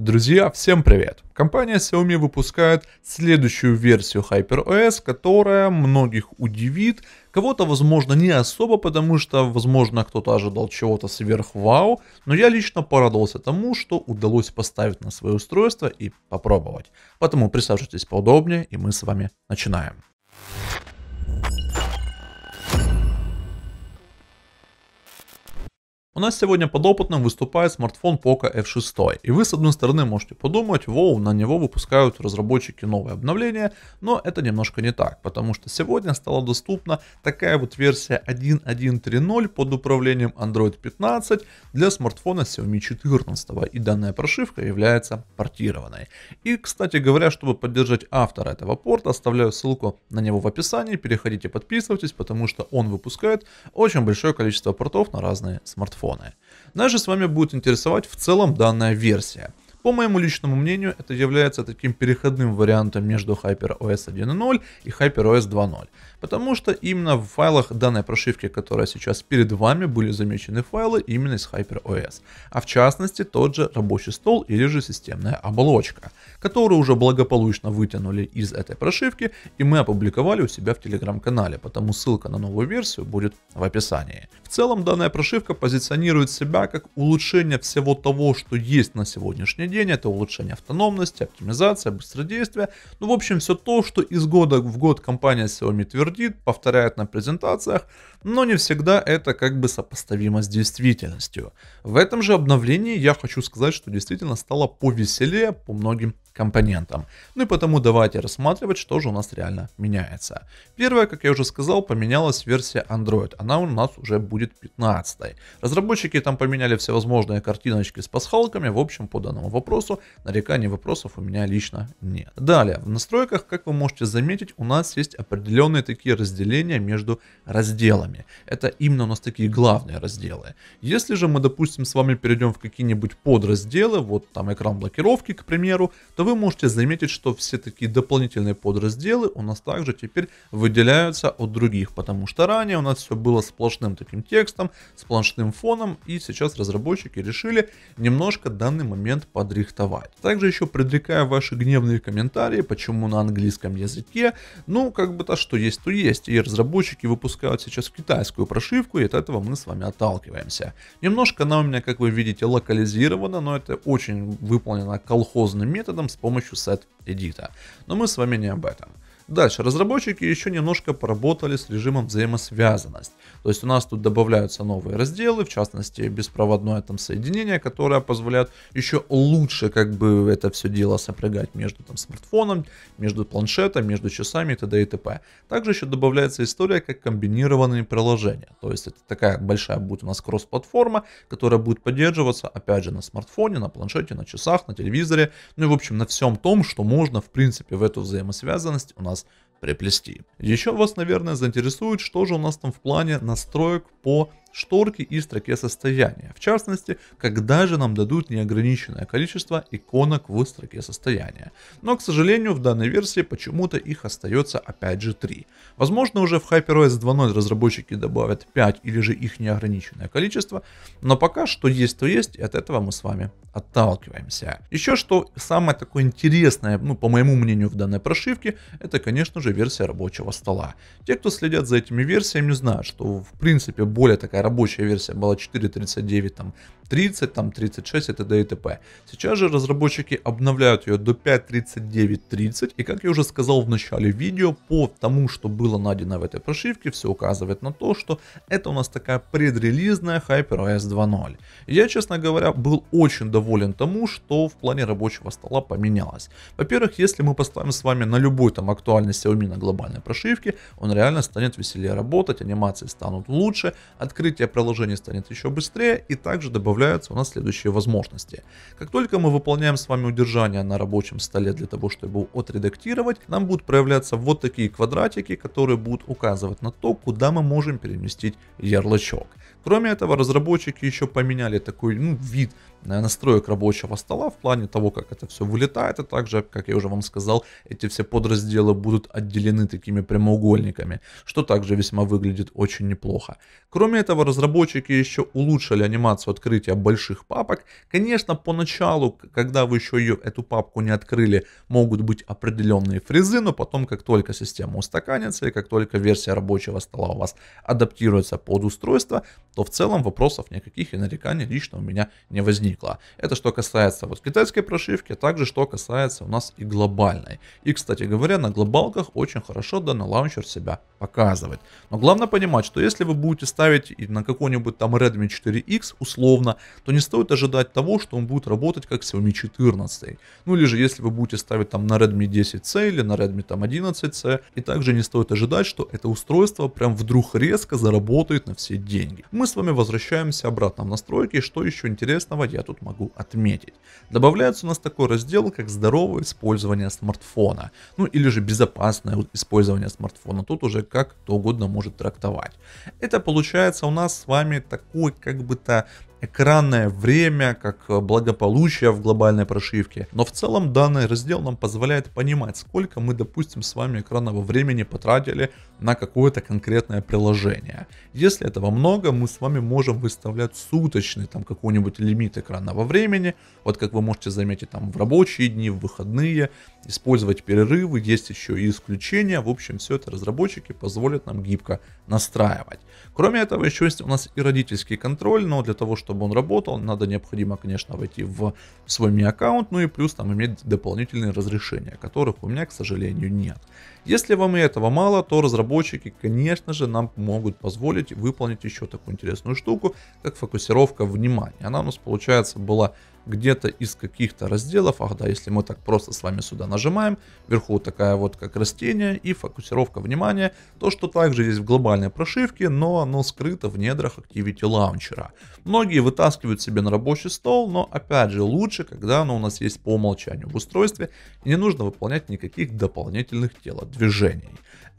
Друзья, всем привет! Компания Xiaomi выпускает следующую версию HyperOS, которая многих удивит, кого-то, возможно, не особо, потому что, возможно, кто-то ожидал чего-то сверх вау, но я лично порадовался тому, что удалось поставить на свое устройство и попробовать. Поэтому присаживайтесь поудобнее, и мы с вами начинаем. У нас сегодня под опытным выступает смартфон Poco F6, и вы с одной стороны можете подумать, воу, на него выпускают разработчики новое обновление, но это немножко не так, потому что сегодня стала доступна такая вот версия 1.1.3.0 под управлением Android 15 для смартфона Xiaomi 14, и данная прошивка является портированной. И, кстати говоря, чтобы поддержать автора этого порта, оставляю ссылку на него в описании, переходите, подписывайтесь, потому что он выпускает очень большое количество портов на разные смартфоны смартфоны. Нас же с вами будет интересовать в целом данная версия. По моему личному мнению, это является таким переходным вариантом между HyperOS 1.0 и HyperOS 2.0, потому что именно в файлах данной прошивки, которая сейчас перед вами, были замечены файлы именно из HyperOS, а в частности тот же рабочий стол или же системная оболочка, которую уже благополучно вытянули из этой прошивки и мы опубликовали у себя в телеграм-канале, потому ссылка на новую версию будет в описании. В целом данная прошивка позиционирует себя как улучшение всего того, что есть на сегодняшний поведения, это улучшение автономности, оптимизация, быстродействие. Ну, в общем, все то, что из года в год компания Xiaomi твердит, повторяет на презентациях, но не всегда это как бы сопоставимо с действительностью. В этом же обновлении я хочу сказать, что действительно стало повеселее по многим компонентам. Ну и потому давайте рассматривать, что же у нас реально меняется. Первое, как я уже сказал, поменялась версия Android. Она у нас уже будет 15. Разработчики там поменяли всевозможные картиночки с пасхалками. В общем, по данному вопросу нареканий вопросов у меня лично нет. Далее, в настройках, как вы можете заметить, у нас есть определенные такие разделения между разделами. Это именно у нас такие главные разделы. Если же мы, допустим, с вами перейдем в какие-нибудь подразделы, вот там экран блокировки, к примеру, то вы можете заметить, что все такие дополнительные подразделы у нас также теперь выделяются от других, потому что ранее у нас все было сплошным таким текстом, сплошным фоном, и сейчас разработчики решили немножко данный момент подрихтовать. Также еще предрекаю ваши гневные комментарии, почему на английском языке, ну как бы то, что есть, то есть, и разработчики выпускают сейчас китайскую прошивку, и от этого мы с вами отталкиваемся. Немножко она у меня, как вы видите, локализирована, но это очень выполнено колхозным методом, с помощью set-edit. Но мы с вами не об этом. Дальше, разработчики еще немножко поработали с режимом взаимосвязанность. То есть у нас тут добавляются новые разделы, в частности беспроводное там соединение, которое позволяет еще лучше как бы это все дело сопрягать между там смартфоном, между планшетом, между часами и т.д. и т.п. Также еще добавляется история как комбинированные приложения. То есть это такая большая будет у нас кросс-платформа, которая будет поддерживаться опять же на смартфоне, на планшете, на часах, на телевизоре, ну и в общем на всем том, что можно в принципе в эту взаимосвязанность у нас приплести. Еще вас, наверное, заинтересует, что же у нас там в плане настроек по шторки и строке состояния. В частности, когда же нам дадут неограниченное количество иконок в строке состояния. Но, к сожалению, в данной версии почему-то их остается опять же 3. Возможно, уже в HyperOS 2.0 разработчики добавят 5 или же их неограниченное количество, но пока что есть, то есть, и от этого мы с вами отталкиваемся. Еще что самое такое интересное, ну, по моему мнению, в данной прошивке, это, конечно же, версия рабочего стола. Те, кто следят за этими версиями, знают, что, в принципе, более такая такая рабочая версия была 4.39, там 30, там 36 и т.д. и т.п. Сейчас же разработчики обновляют ее до 5.39.30 и как я уже сказал в начале видео, по тому, что было найдено в этой прошивке, все указывает на то, что это у нас такая предрелизная HyperOS 2.0. Я, честно говоря, был очень доволен тому, что в плане рабочего стола поменялось. Во-первых, если мы поставим с вами на любой там актуальный Xiaomi на глобальной прошивке, он реально станет веселее работать, анимации станут лучше, открыть открытие приложение станет еще быстрее и также добавляются у нас следующие возможности. Как только мы выполняем с вами удержание на рабочем столе для того, чтобы его отредактировать, нам будут проявляться вот такие квадратики, которые будут указывать на то, куда мы можем переместить ярлычок. Кроме этого, разработчики еще поменяли такой ну, вид э, настроек рабочего стола в плане того, как это все вылетает, а также, как я уже вам сказал, эти все подразделы будут отделены такими прямоугольниками, что также весьма выглядит очень неплохо. Кроме этого, разработчики еще улучшили анимацию открытия больших папок. Конечно, поначалу, когда вы еще ее, эту папку не открыли, могут быть определенные фрезы, но потом, как только система устаканится и как только версия рабочего стола у вас адаптируется под устройство, то в целом вопросов никаких и нареканий лично у меня не возникло. Это что касается вот китайской прошивки, также что касается у нас и глобальной. И, кстати говоря, на глобалках очень хорошо данный лаунчер себя показывать. Но главное понимать, что если вы будете ставить на какой-нибудь там Redmi 4X условно, то не стоит ожидать того, что он будет работать как Xiaomi 14. Ну или же если вы будете ставить там на Redmi 10C или на Redmi там 11C, и также не стоит ожидать, что это устройство прям вдруг резко заработает на все деньги. Мы с вами возвращаемся обратно в настройки, и что еще интересного я тут могу отметить. Добавляется у нас такой раздел, как здоровое использование смартфона, ну или же безопасное использование смартфона. Тут уже как кто угодно может трактовать. Это получается у нас с вами такой как бы то экранное время, как благополучие в глобальной прошивке. Но в целом данный раздел нам позволяет понимать, сколько мы, допустим, с вами экранного времени потратили на какое-то конкретное приложение. Если этого много, мы с вами можем выставлять суточный там какой-нибудь лимит экранного времени. Вот как вы можете заметить, там в рабочие дни, в выходные, использовать перерывы, есть еще и исключения. В общем, все это разработчики позволят нам гибко настраивать. Кроме этого, еще есть у нас и родительский контроль, но для того, чтобы он работал, надо необходимо, конечно, войти в свой Mi-аккаунт, ну и плюс там иметь дополнительные разрешения, которых у меня, к сожалению, нет. Если вам и этого мало, то разработчики, конечно же, нам могут позволить выполнить еще такую интересную штуку, как фокусировка внимания. Она у нас, получается, была где-то из каких-то разделов, ах да, если мы так просто с вами сюда нажимаем, вверху такая вот как растение и фокусировка внимания, то, что также есть в глобальной прошивке, но оно скрыто в недрах Activity Launcher. Многие вытаскивают себе на рабочий стол, но опять же лучше, когда оно у нас есть по умолчанию в устройстве и не нужно выполнять никаких дополнительных телодвижений.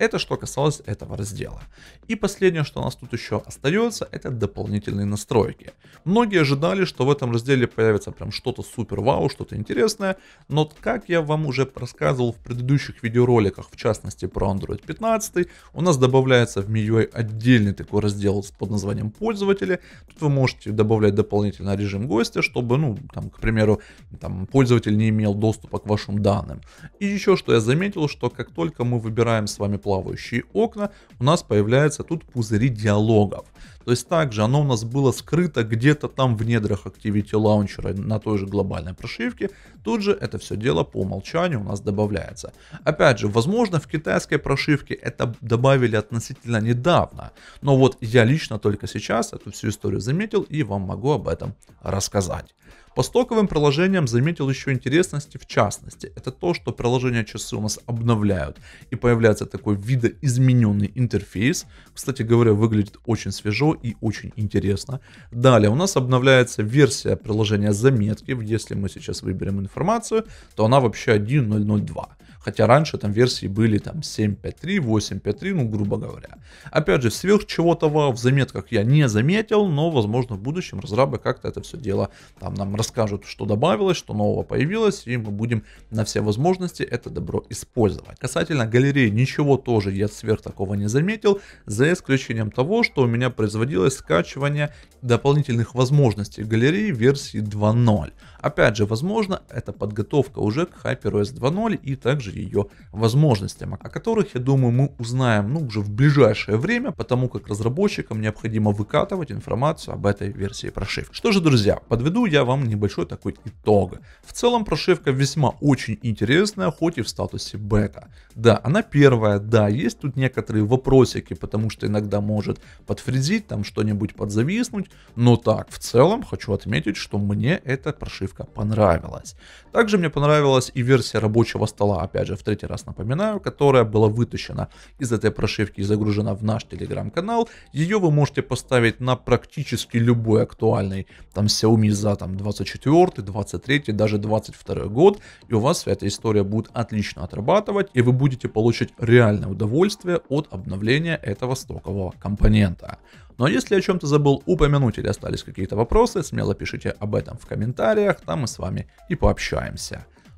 Это что касалось этого раздела. И последнее, что у нас тут еще остается, это дополнительные настройки. Многие ожидали, что в этом разделе появится прям что-то супер вау, что-то интересное, но как я вам уже рассказывал в предыдущих видеороликах, в частности про Android 15, у нас добавляется в MIUI отдельный такой раздел под названием пользователи. Тут вы можете добавлять дополнительно режим гостя, чтобы, ну, там, к примеру, там, пользователь не имел доступа к вашим данным. И еще что я заметил, что как только мы выбираем с вами платформу, плавающие окна, у нас появляются тут пузыри диалогов. То есть также оно у нас было скрыто где-то там в недрах Activity Launcher на той же глобальной прошивке. Тут же это все дело по умолчанию у нас добавляется. Опять же, возможно в китайской прошивке это добавили относительно недавно. Но вот я лично только сейчас эту всю историю заметил и вам могу об этом рассказать. По стоковым приложениям заметил еще интересности в частности. Это то, что приложения часы у нас обновляют и появляется такой видоизмененный интерфейс. Кстати говоря, выглядит очень свежо и очень интересно. Далее у нас обновляется версия приложения заметки. Если мы сейчас выберем информацию, то она вообще 1.002. Хотя раньше там версии были там 7.5.3, 8.5.3, ну грубо говоря. Опять же, сверх чего-то в заметках я не заметил, но возможно в будущем разрабы как-то это все дело там нам расскажут, что добавилось, что нового появилось, и мы будем на все возможности это добро использовать. Касательно галереи ничего тоже я сверх такого не заметил, за исключением того, что у меня производилось скачивание дополнительных возможностей галереи версии 2.0. Опять же, возможно, это подготовка уже к HyperOS 2.0 и также также ее возможностям, о которых, я думаю, мы узнаем ну, уже в ближайшее время, потому как разработчикам необходимо выкатывать информацию об этой версии прошивки. Что же, друзья, подведу я вам небольшой такой итог. В целом прошивка весьма очень интересная, хоть и в статусе бета. Да, она первая, да, есть тут некоторые вопросики, потому что иногда может подфрезить, там что-нибудь подзависнуть, но так, в целом хочу отметить, что мне эта прошивка понравилась. Также мне понравилась и версия рабочего стола, опять опять же, в третий раз напоминаю, которая была вытащена из этой прошивки и загружена в наш телеграм-канал. Ее вы можете поставить на практически любой актуальный там Xiaomi за там 24, 23, даже 22 год, и у вас вся эта история будет отлично отрабатывать, и вы будете получать реальное удовольствие от обновления этого стокового компонента. Но ну, а если я чем-то забыл упомянуть или остались какие-то вопросы, смело пишите об этом в комментариях, там мы с вами и пообщаемся.